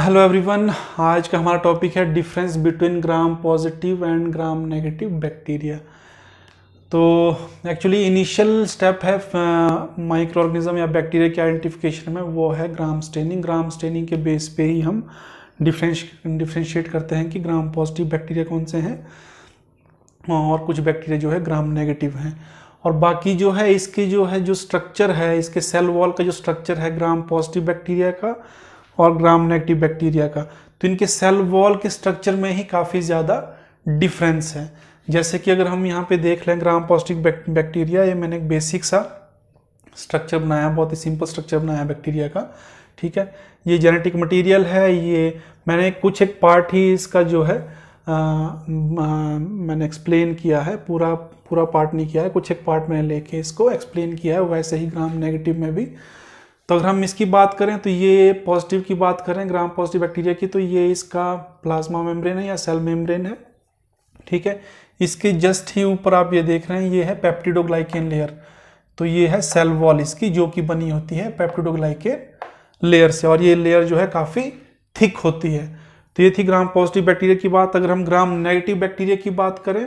hello everyone आज का हमारा टॉपिक है difference between gram positive and gram negative bacteria तो एक्चुअली इनिशियल स्टेप है माइक्रो ऑर्गेनिज्म या बैक्टीरिया के आइडेंटिफिकेशन में वो है ग्राम स्टेनिंग ग्राम स्टेनिंग के बेस पे ही हम डिफरेंश डिफ्रेंशिएट करते हैं कि ग्राम पॉजिटिव बैक्टीरिया कौन से हैं और कुछ बैक्टीरिया जो है ग्राम नेगेटिव हैं और बाकी जो है इसके जो है जो स्ट्रक्चर है इसके सेल वॉल का जो स्ट्रक्चर है ग्राम पॉजिटिव बैक्टीरिया का और ग्राम नेगेटिव बैक्टीरिया का तो इनके सेल वॉल के स्ट्रक्चर में ही काफ़ी ज़्यादा डिफरेंस है जैसे कि अगर हम यहाँ पे देख लें ग्राम पॉजिटिव बैक्टीरिया ये मैंने एक बेसिक सा स्ट्रक्चर बनाया बहुत ही सिंपल स्ट्रक्चर बनाया बैक्टीरिया का ठीक है ये जेनेटिक मटेरियल है ये मैंने कुछ एक पार्ट ही इसका जो है आ, आ, मैंने एक्सप्लेन किया है पूरा पूरा पार्ट नहीं किया है कुछ एक पार्ट मैंने लेके इसको एक्सप्लेन किया है वैसे ही ग्राम नेगेटिव में भी तो अगर हम इसकी बात करें तो ये पॉजिटिव की बात करें ग्राम पॉजिटिव बैक्टीरिया की तो ये इसका प्लाज्मा मेम्ब्रेन है या सेल मेम्ब्रेन है ठीक है इसके जस्ट ही ऊपर आप ये देख रहे हैं ये है पेप्टिडोग्लाइकेन लेयर तो ये है सेल वॉल इसकी जो कि बनी होती है पेप्टिडोग्लाइकेन लेयर से और ये लेयर जो है काफ़ी थिक होती है तो ये थी ग्राम पॉजिटिव बैक्टीरिया की बात अगर हम ग्राम नेगेटिव बैक्टीरिया की बात करें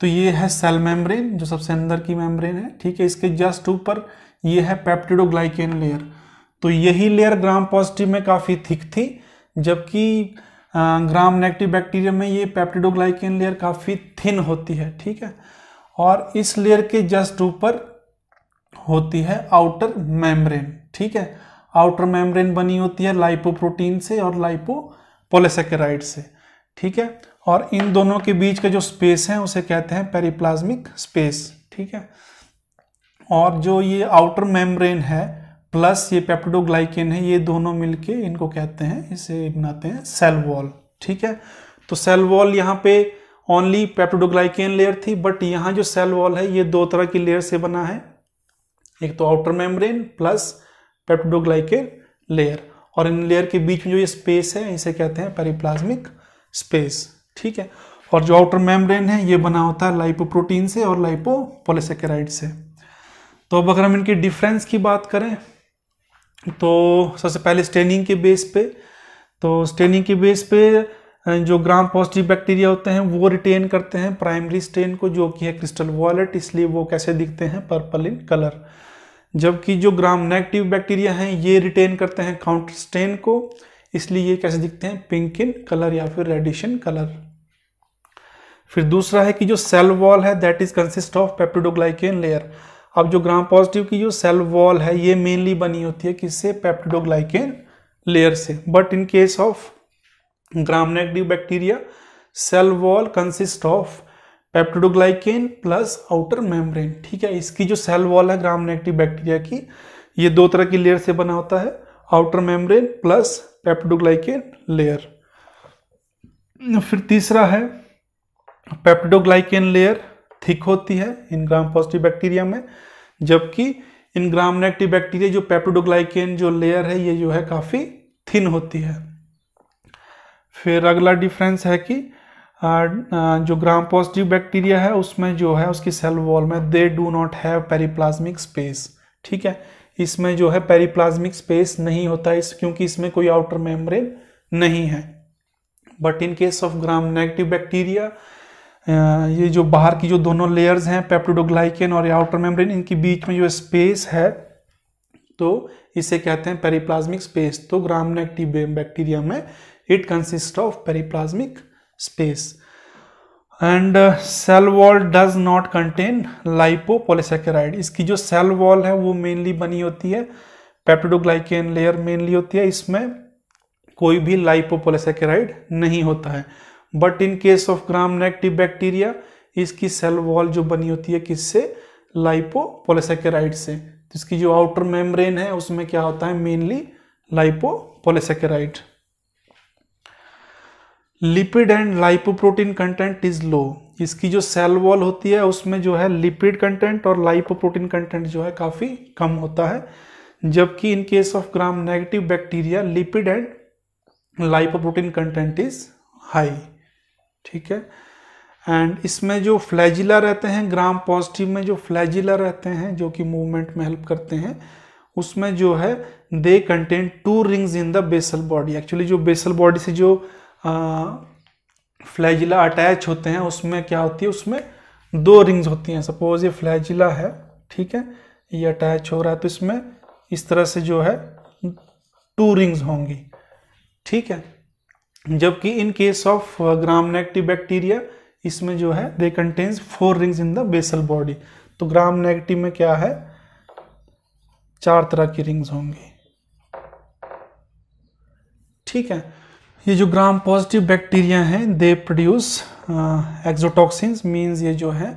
तो ये है सेल मेम्ब्रेन जो सबसे अंदर की मेम्ब्रेन है ठीक है इसके जस्ट ऊपर ये है पेप्टिडोग्लाइकेन लेयर तो यही लेयर ग्राम पॉजिटिव में काफ़ी थिक थी जबकि ग्राम नेगेटिव बैक्टीरिया में ये पेप्टिडोग्लाइकेन लेयर काफ़ी थिन होती है ठीक है और इस लेयर के जस्ट ऊपर होती है आउटर मेम्ब्रेन ठीक है आउटर मेम्ब्रेन बनी होती है लाइपोप्रोटीन से और लाइपो पोलेसेकेराइड से ठीक है और इन दोनों के बीच का जो स्पेस है उसे कहते हैं पेरीप्लाज्मिक स्पेस ठीक है और जो ये आउटर मेम्ब्रेन है प्लस ये पेप्टोग्लाइकेन है ये दोनों मिलके इनको कहते हैं इसे बनाते हैं सेल वॉल ठीक है तो सेल वॉल यहाँ पे ओनली पेप्टोग्लाइकेन लेयर थी बट यहाँ जो सेल वॉल है ये दो तरह की लेयर से बना है एक तो outer membrane plus peptoglycan layer और इन लेयर के बीच में जो ये स्पेस है इसे कहते हैं पेरीप्लाज्मिक स्पेस ठीक है और जो आउटर मेम्ब्रेन है ये बना होता है लाइपोप्रोटीन से और लाइपोपोलिसेकेराइड से तो अब अगर हम इनकी डिफरेंस की बात करें तो सबसे पहले स्टेनिंग के बेस पे तो स्टेनिंग के बेस पे जो ग्राम पॉजिटिव बैक्टीरिया होते हैं वो रिटेन करते हैं प्राइमरी स्टेन को जो कि है क्रिस्टल वॉलेट इसलिए वो कैसे दिखते हैं पर्पल इन कलर जबकि जो ग्राम नेगेटिव बैक्टीरिया हैं ये रिटेन करते हैं काउंटर स्टेन को इसलिए ये कैसे दिखते हैं पिंक इन कलर या फिर रेडिश इन कलर फिर दूसरा है कि जो सेल वॉल है that is consist of peptidoglycan layer अब जो ग्राम पॉजिटिव की जो सेल वॉल है ये मेनली बनी होती है किससे पेप्टिडोग्लाइकेन लेयर से but in case of gram negative bacteria cell wall consist of peptidoglycan plus outer membrane ठीक है इसकी जो सेल वॉल है ग्राम नेगेटिव बैक्टीरिया की ये दो तरह की लेयर से बना होता है outer membrane plus peptidoglycan layer फिर तीसरा है पेप्टिडोग्लाइकेन लेयर थिक होती है इन ग्राम पॉजिटिव बैक्टीरिया में जबकि इन ग्राम नेगेटिव बैक्टीरिया जो पेप्टोडोग्लाइकेन जो लेयर है ये जो है काफ़ी थिन होती है फिर अगला डिफरेंस है कि जो ग्राम पॉजिटिव बैक्टीरिया है उसमें जो है उसकी सेल वॉल में they do not have periplasmic space ठीक है इसमें जो है पेरीप्लाज्मिक स्पेस नहीं होता इस क्योंकि इसमें कोई आउटर मेम्ब्रेन नहीं है but in case of gram negative bacteria ये जो बाहर की जो दोनों लेयर्स हैं पेप्टोडोग्लाइकेन और आउटर मेम्ब्रेन इनके बीच में जो स्पेस है तो इसे कहते हैं पेरीप्लाज्मिक स्पेस तो ग्राम नेगेटिव बैक्टीरिया में it consist of periplasmic space and cell wall does not contain lipopolysaccharide इसकी जो सेल वॉल है वो मेनली बनी होती है पेप्टोडोग्लाइकेन लेयर मेनली होती है इसमें कोई भी लाइपोपोलिसेकेराइड नहीं होता है but in case of gram negative bacteria इसकी सेल वॉल जो बनी होती है किससे लाइपोपोलेसेकेराइड से तो इसकी जो आउटर मेम्ब्रेन है उसमें क्या होता है mainly lipopolysaccharide lipid and lipoprotein content is low इसकी जो सेल वॉल होती है उसमें जो है लिपिड कंटेंट और लाइपोप्रोटीन कंटेंट जो है काफ़ी कम होता है जबकि in case of gram negative bacteria lipid and lipoprotein content is high ठीक है एंड इसमें जो फ्लैजिला रहते हैं ग्राम पॉजिटिव में जो फ्लैजिला रहते हैं जो कि मूवमेंट में हेल्प करते हैं उसमें जो है they contain two rings in the basal body actually जो बेसल बॉडी से जो फ्लैजिला अटैच होते हैं उसमें क्या होती है उसमें दो रिंग्स होती हैं सपोज ये फ्लैजिला है ठीक है ये अटैच हो रहा है तो इसमें इस तरह से जो है टू रिंग्स होंगी ठीक है जबकि in case of gram negative bacteria इसमें जो है they contains four rings in the basal body तो ग्राम नेगेटिव में क्या है चार तरह की रिंग्स होंगी ठीक है ये जो ग्राम पॉजिटिव बैक्टीरिया हैं दे प्रोड्यूस एक्जोटॉक्सिन्स मींस ये जो है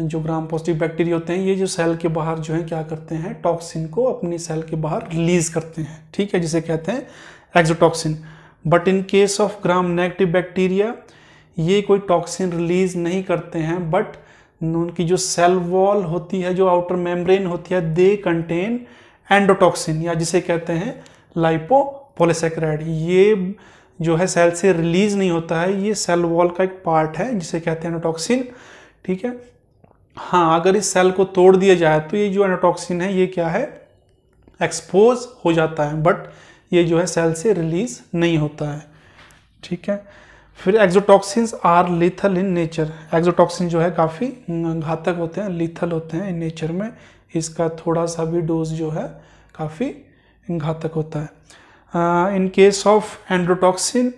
जो ग्राम पॉजिटिव बैक्टीरिया होते हैं ये जो सेल के बाहर जो है क्या करते हैं टॉक्सिन को अपनी सेल के बाहर रिलीज करते हैं ठीक है जिसे कहते हैं exotoxin but in case of gram negative bacteria ये कोई टॉक्सिन रिलीज नहीं करते हैं बट उनकी जो सेल वॉल होती है जो आउटर मेम्ब्रेन होती है दे कंटेन एंडोटॉक्सिन या जिसे कहते हैं लाइपोपोलिसक्राइड ये जो है सेल से रिलीज नहीं होता है ये सेल वॉल का एक पार्ट है जिसे कहते हैं एंडोटॉक्सिन ठीक है हाँ अगर इस सेल को तोड़ दिया जाए तो ये जो एनोटॉक्सिन है ये क्या है एक्सपोज हो जाता है बट ये जो है सेल से रिलीज नहीं होता है ठीक है फिर exotoxins are lethal in nature exotoxin जो है काफ़ी घातक होते हैं लीथल होते हैं इन नेचर में इसका थोड़ा सा भी डोज जो है काफ़ी घातक होता है in case of endotoxin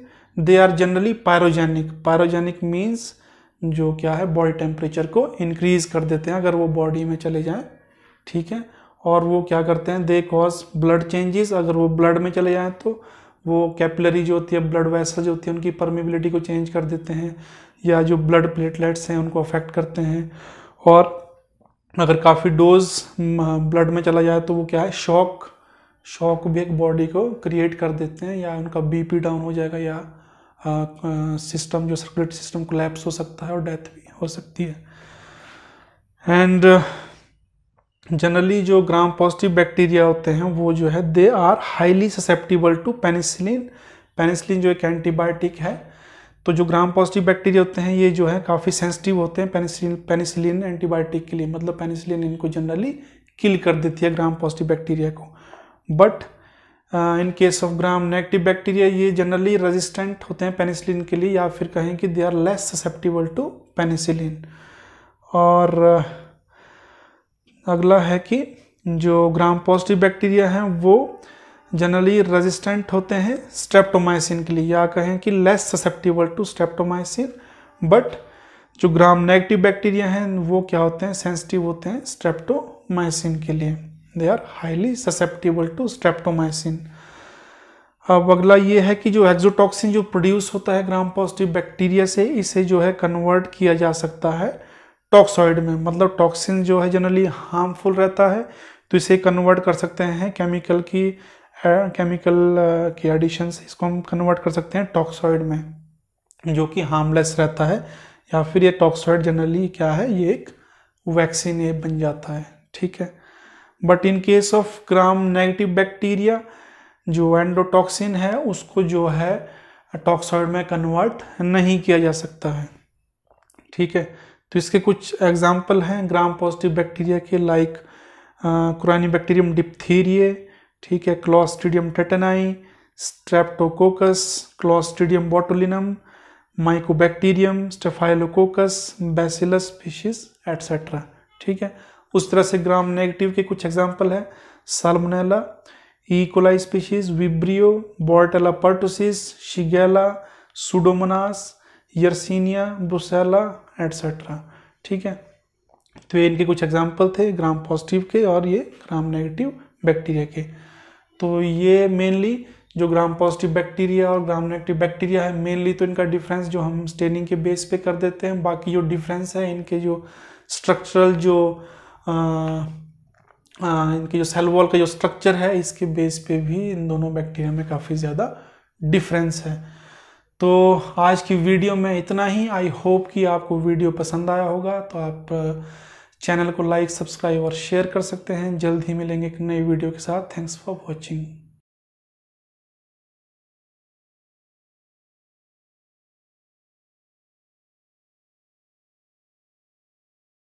they are generally pyrogenic pyrogenic means जो क्या है बॉडी टेम्परेचर को इंक्रीज कर देते हैं अगर वो बॉडी में चले जाएँ ठीक है और वो क्या करते हैं दे कॉज ब्लड चेंजेस अगर वो ब्लड में चले जाएँ तो वो कैपिलरी जो होती है ब्लड वैसल जो होती है उनकी परमेबिलिटी को चेंज कर देते हैं या जो ब्लड प्लेटलेट्स हैं उनको अफेक्ट करते हैं और अगर काफ़ी डोज ब्लड में चला जाए तो वो क्या है शॉक शॉक भी एक बॉडी को क्रिएट कर देते हैं या उनका बीपी डाउन हो जाएगा या सिस्टम जो सर्कुलेटरी सिस्टम कोलैप्स हो सकता है और डेथ भी हो सकती है एंड जनरली जो ग्राम पॉजिटिव बैक्टीरिया होते हैं वो जो है they are highly susceptible to penicillin penicillin जो एक एंटीबायोटिक है तो जो ग्राम पॉजिटिव बैक्टीरिया होते हैं ये जो है काफ़ी सेंसिटिव होते हैं पेनिसिलिन पेनिसिलिन एंटीबायोटिक के लिए मतलब पेनिसिलिन इनको जनरली किल कर देती है ग्राम पॉजिटिव बैक्टीरिया को but in case of gram negative bacteria ये जनरली रेजिस्टेंट होते हैं पेनिसिलिन के लिए या फिर कहें कि they are less susceptible to penicillin और uh, अगला है कि जो ग्राम पॉजिटिव बैक्टीरिया हैं वो जनरली रेजिस्टेंट होते हैं स्ट्रेप्टोमाइसिन के लिए या कहें कि less susceptible to streptomycin but जो ग्राम नेगेटिव बैक्टीरिया हैं वो क्या होते हैं सेंसिटिव होते हैं स्ट्रेप्टोमाइसिन के लिए they are highly susceptible to streptomycin अब अगला ये है कि जो एक्जोटॉक्सिन जो प्रोड्यूस होता है ग्राम पॉजिटिव बैक्टीरिया से इसे जो है कन्वर्ट किया जा सकता है टॉक्सॉइड में मतलब टॉक्सिन जो है जनरली हार्मफुल रहता है तो इसे कन्वर्ट कर सकते हैं केमिकल की केमिकल की एडिशन से इसको हम कन्वर्ट कर सकते हैं टॉक्सॉइड में जो कि हार्मलेस रहता है या फिर ये टॉक्सॉइड जनरली क्या है ये एक वैक्सीन ये बन जाता है ठीक है but in case of gram negative bacteria जो एंडोटॉक्सिन है उसको जो है टॉक्सॉइड में कन्वर्ट नहीं किया जा सकता है ठीक है तो इसके कुछ एग्जाम्पल हैं ग्राम पॉजिटिव बैक्टीरिया के लाइक क्रानी बैक्टीरियम डिप्थीरिए ठीक है Clostridium tetani Streptococcus Clostridium botulinum Mycobacterium Staphylococcus Bacillus fishes etcetera ठीक है उस तरह से ग्राम नेगेटिव के कुछ एग्जाम्पल है Salmonella E coli species Vibrio Bordetella pertussis Shigella Pseudomonas Yersinia Brucella etcetera ठीक है तो ये इनके कुछ एग्जाम्पल थे ग्राम पॉजिटिव के और ये ग्राम नेगेटिव बैक्टीरिया के तो ये मेनली जो ग्राम पॉजिटिव बैक्टीरिया और ग्राम नेगेटिव बैक्टीरिया है मेनली तो इनका डिफरेंस जो हम स्टेनिंग के बेस पे कर देते हैं बाकी जो डिफरेंस है इनके जो स्ट्रक्चरल जो आ, आ, इनके जो सेल वॉल का जो स्ट्रक्चर है इसके बेस पे भी इन दोनों बैक्टीरिया में काफ़ी ज़्यादा डिफरेंस है तो आज की वीडियो में इतना ही आई होप कि आपको वीडियो पसंद आया होगा तो आप uh, चैनल को लाइक सब्सक्राइब और शेयर कर सकते हैं जल्द ही मिलेंगे एक नई वीडियो के साथ थैंक्स फॉर वॉचिंग